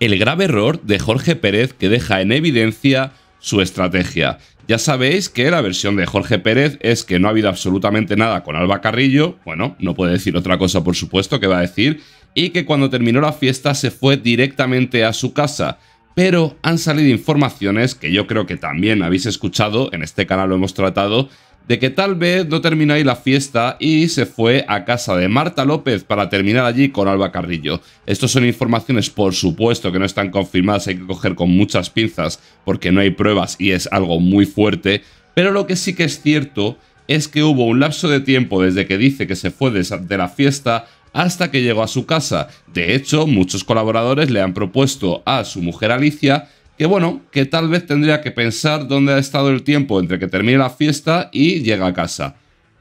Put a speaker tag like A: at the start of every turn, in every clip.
A: el grave error de Jorge Pérez que deja en evidencia su estrategia. Ya sabéis que la versión de Jorge Pérez es que no ha habido absolutamente nada con Alba Carrillo, bueno, no puede decir otra cosa por supuesto que va a decir, y que cuando terminó la fiesta se fue directamente a su casa. Pero han salido informaciones que yo creo que también habéis escuchado, en este canal lo hemos tratado, de que tal vez no terminó ahí la fiesta y se fue a casa de Marta López para terminar allí con Alba Carrillo. Estas son informaciones, por supuesto, que no están confirmadas, hay que coger con muchas pinzas porque no hay pruebas y es algo muy fuerte, pero lo que sí que es cierto es que hubo un lapso de tiempo desde que dice que se fue de la fiesta hasta que llegó a su casa. De hecho, muchos colaboradores le han propuesto a su mujer Alicia que bueno, que tal vez tendría que pensar dónde ha estado el tiempo entre que termine la fiesta y llega a casa.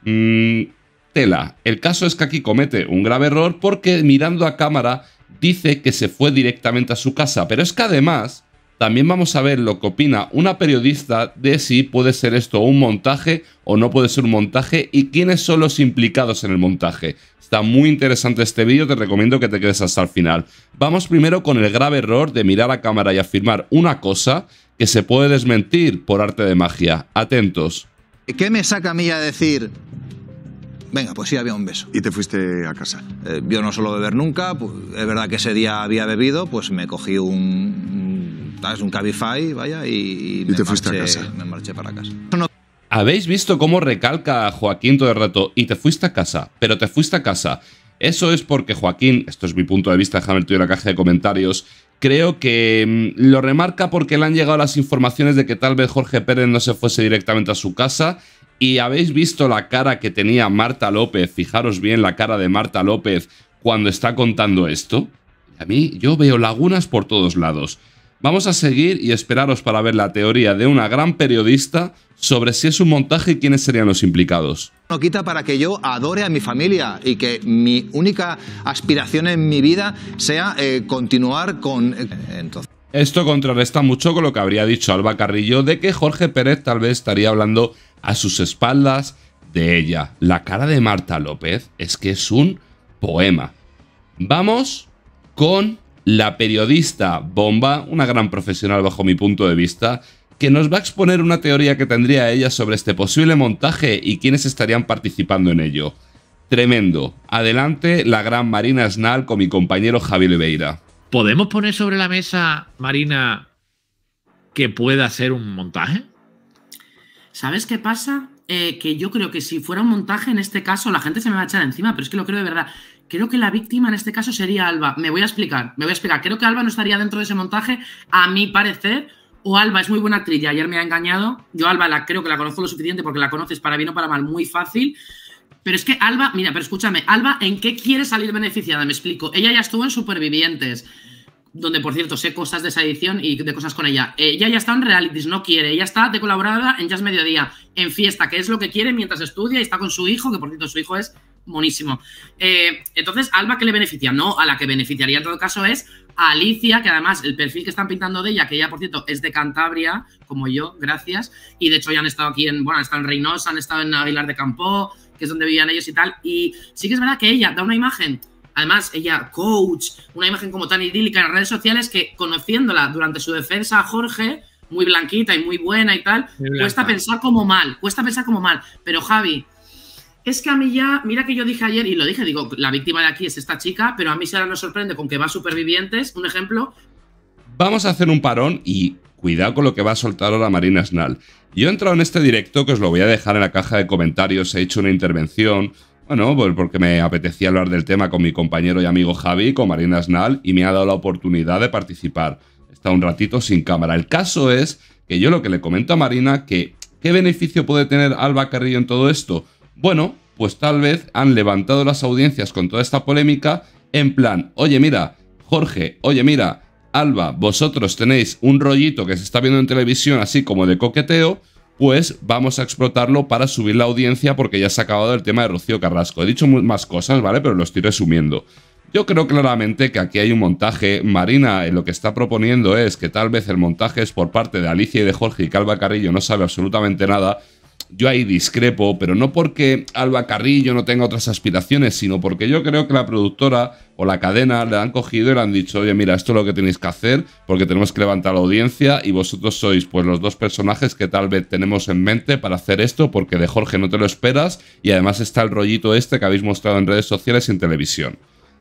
A: Mm, tela, el caso es que aquí comete un grave error porque mirando a cámara dice que se fue directamente a su casa, pero es que además también vamos a ver lo que opina una periodista de si puede ser esto un montaje o no puede ser un montaje y quiénes son los implicados en el montaje. Está muy interesante este vídeo, te recomiendo que te quedes hasta el final. Vamos primero con el grave error de mirar a cámara y afirmar una cosa que se puede desmentir por arte de magia. Atentos. ¿Qué me saca a mí a decir? Venga, pues sí, había un beso. ¿Y te fuiste a casa? Eh, yo no suelo beber nunca, pues, es verdad que ese día había bebido, pues me cogí un, es un Cabify, vaya, y, me marché, para casa. Habéis visto cómo recalca Joaquín todo el rato, y te fuiste a casa, pero te fuiste a casa. Eso es porque Joaquín, esto es mi punto de vista, déjame en la caja de comentarios, creo que mm, lo remarca porque le han llegado las informaciones de que tal vez Jorge Pérez no se fuese directamente a su casa y habéis visto la cara que tenía Marta López, fijaros bien la cara de Marta López cuando está contando esto. A mí yo veo lagunas por todos lados. Vamos a seguir y esperaros para ver la teoría de una gran periodista sobre si es un montaje y quiénes serían los implicados. No quita para que yo adore a mi familia y que mi única aspiración en mi vida sea eh, continuar con... Eh, Esto contrarresta mucho con lo que habría dicho Alba Carrillo de que Jorge Pérez tal vez estaría hablando a sus espaldas de ella. La cara de Marta López es que es un poema. Vamos con la periodista Bomba, una gran profesional bajo mi punto de vista, que nos va a exponer una teoría que tendría ella sobre este posible montaje y quiénes estarían participando en ello. Tremendo. Adelante, la gran Marina Snal con mi compañero Javi Lebeira. ¿Podemos poner sobre la
B: mesa, Marina, que pueda ser un montaje? ¿Sabes qué pasa? Eh, que yo creo que si fuera un montaje, en este caso, la gente se me va a echar encima, pero es que lo creo de verdad creo que la víctima en este caso sería Alba. Me voy a explicar, me voy a explicar. Creo que Alba no estaría dentro de ese montaje, a mi parecer, o Alba es muy buena actriz y ayer me ha engañado. Yo Alba la creo que la conozco lo suficiente porque la conoces para bien o para mal muy fácil. Pero es que Alba, mira, pero escúchame, Alba, ¿en qué quiere salir beneficiada? Me explico. Ella ya estuvo en Supervivientes, donde por cierto sé cosas de esa edición y de cosas con ella. Eh, ella ya está en realities, no quiere. Ella está de colaborada en Jazz Mediodía, en fiesta, que es lo que quiere mientras estudia y está con su hijo, que por cierto su hijo es buenísimo. Eh, entonces, ¿Alba qué le beneficia? No, a la que beneficiaría en todo caso es Alicia, que además el perfil que están pintando de ella, que ella por cierto es de Cantabria, como yo, gracias, y de hecho ya han estado aquí en, bueno, han estado en Reynosa, han estado en Aguilar de Campo, que es donde vivían ellos y tal, y sí que es verdad que ella da una imagen Además, ella, coach, una imagen como tan idílica en las redes sociales que conociéndola durante su defensa a Jorge, muy blanquita y muy buena y tal, cuesta pensar como mal, cuesta pensar como mal. Pero Javi, es que a mí ya, mira que yo dije ayer, y lo dije, digo, la víctima de aquí es esta chica, pero a mí ahora nos sorprende con que va Supervivientes, un ejemplo.
A: Vamos a hacer un parón y cuidado con lo que va a soltar ahora Marina Snal. Yo he entrado en este directo, que os lo voy a dejar en la caja de comentarios, he hecho una intervención, bueno, pues porque me apetecía hablar del tema con mi compañero y amigo Javi, con Marina Snal, y me ha dado la oportunidad de participar. Está un ratito sin cámara. El caso es que yo lo que le comento a Marina, que ¿qué beneficio puede tener Alba Carrillo en todo esto? Bueno, pues tal vez han levantado las audiencias con toda esta polémica en plan, oye mira, Jorge, oye mira, Alba, vosotros tenéis un rollito que se está viendo en televisión así como de coqueteo, pues vamos a explotarlo para subir la audiencia porque ya se ha acabado el tema de Rocío Carrasco. He dicho más cosas, ¿vale? Pero lo estoy resumiendo. Yo creo claramente que aquí hay un montaje. Marina eh, lo que está proponiendo es que tal vez el montaje es por parte de Alicia y de Jorge y Calva Carrillo no sabe absolutamente nada yo ahí discrepo, pero no porque Alba Carrillo no tenga otras aspiraciones, sino porque yo creo que la productora o la cadena le han cogido y le han dicho, oye, mira, esto es lo que tenéis que hacer porque tenemos que levantar la audiencia y vosotros sois pues los dos personajes que tal vez tenemos en mente para hacer esto porque de Jorge no te lo esperas y además está el rollito este que habéis mostrado en redes sociales y en televisión.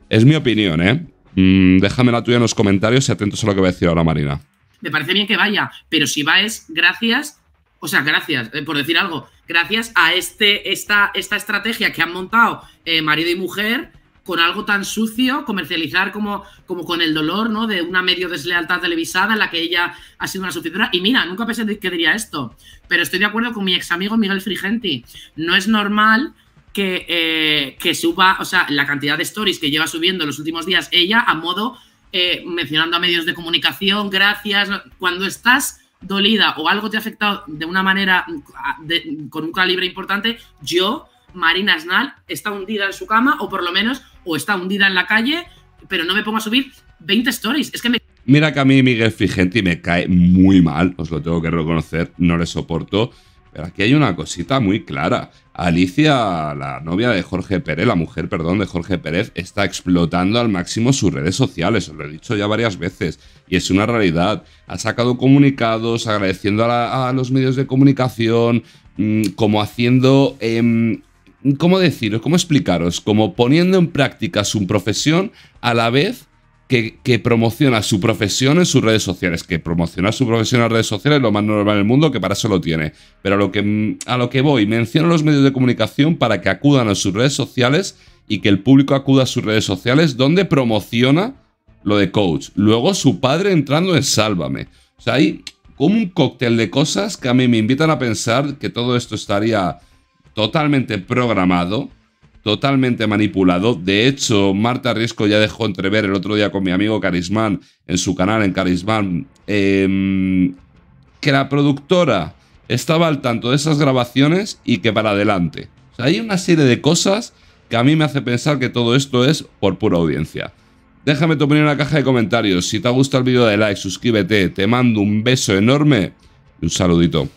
A: Es mi opinión, ¿eh? Déjamela mm, déjame la tuya en los comentarios y atentos a lo que va a decir ahora Marina.
B: Me parece bien que vaya, pero si va es gracias o sea, gracias, eh, por decir algo, gracias a este, esta, esta estrategia que han montado eh, marido y mujer con algo tan sucio, comercializar como, como con el dolor, ¿no? De una medio deslealtad televisada en la que ella ha sido una sufridora. Y mira, nunca pensé que diría esto, pero estoy de acuerdo con mi ex amigo Miguel Frigenti. No es normal que, eh, que suba, o sea, la cantidad de stories que lleva subiendo en los últimos días ella a modo mencionando a medios de comunicación, gracias, cuando estás dolida o algo te ha afectado de una manera, con un calibre importante, yo, Marina Snal, está hundida en su cama o por lo menos, o está hundida en la calle, pero no me pongo a subir 20 stories. Es que
A: Mira que a mí Miguel Figenti me cae muy mal, os lo tengo que reconocer, no le soporto. Pero aquí hay una cosita muy clara. Alicia, la novia de Jorge Pérez, la mujer, perdón, de Jorge Pérez, está explotando al máximo sus redes sociales, lo he dicho ya varias veces, y es una realidad. Ha sacado comunicados agradeciendo a, los medios de comunicación, mm, como haciendo... Em, ¿Cómo deciros? ¿Cómo explicaros? Como poniendo en práctica su profesión a la vez que, promociona su profesión en sus redes sociales. Que promociona su profesión en las redes sociales es lo más normal del mundo, que para eso lo tiene. Pero a lo que, a lo que voy, menciono los medios de comunicación para que acudan a sus redes sociales y que el público acuda a sus redes sociales donde promociona lo de coach. Luego su padre entrando en Sálvame. O sea, hay como un cóctel de cosas que a mí me invitan a pensar que todo esto estaría totalmente programado totalmente manipulado. De hecho, Marta Riesco ya dejó entrever el otro día con mi amigo Carismán, en su canal, en Carismán, em, que la productora estaba al tanto de esas grabaciones y que para adelante. hay una serie de cosas que a mí me hace pensar que todo esto es por pura audiencia. Déjame tu opinión en la caja de comentarios. Si te ha gustado el vídeo, de like, suscríbete. Te mando un beso enorme y un saludito.